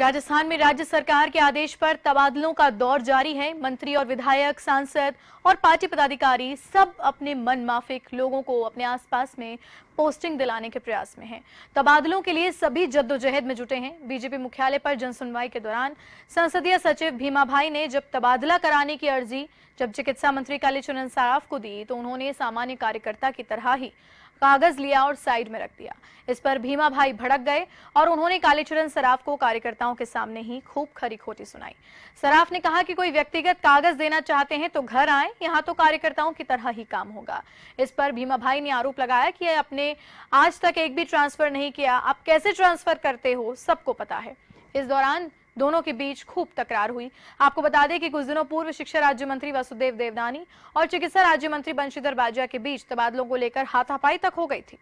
राजस्थान में राज्य सरकार के आदेश पर तबादलों का दौर जारी है मंत्री और विधायक सांसद और पार्टी पदाधिकारी सब अपने मन माफिक लोगों को अपने आसपास में पोस्टिंग दिलाने के प्रयास में हैं तबादलों के लिए सभी जद्दोजहद में जुटे हैं बीजेपी मुख्यालय पर जनसुनवाई के दौरान संसदीय सचिव भीमा भाई ने जब तबादला कराने की अर्जी जब चिकित्सा मंत्री कालीचरण सराफ को दी तो उन्होंने सामान्य कार्यकर्ता की तरह ही कागज लिया और साइड में रख दिया इस पर भीमा भाई भड़क गए और उन्होंने कालीचरण सराफ को कार्यकर्ताओं के सामने ही खूब खरी खोटी सुनाई सराफ ने कहा कि कोई व्यक्तिगत कागज देना चाहते हैं तो घर आए यहाँ तो कार्यकर्ताओं की तरह ही काम होगा इस पर भीमा भाई ने आरोप लगाया कि अपने आज तक एक भी ट्रांसफर नहीं किया आप कैसे ट्रांसफर करते हो सबको पता है इस दौरान दोनों के बीच खूब तकरार हुई आपको बता दें कि कुछ दिनों पूर्व शिक्षा राज्य मंत्री वसुदेव देवनानी और चिकित्सा राज्य मंत्री बंशीधर बाजिया के बीच तबादलों को लेकर हाथापाई तक हो गई थी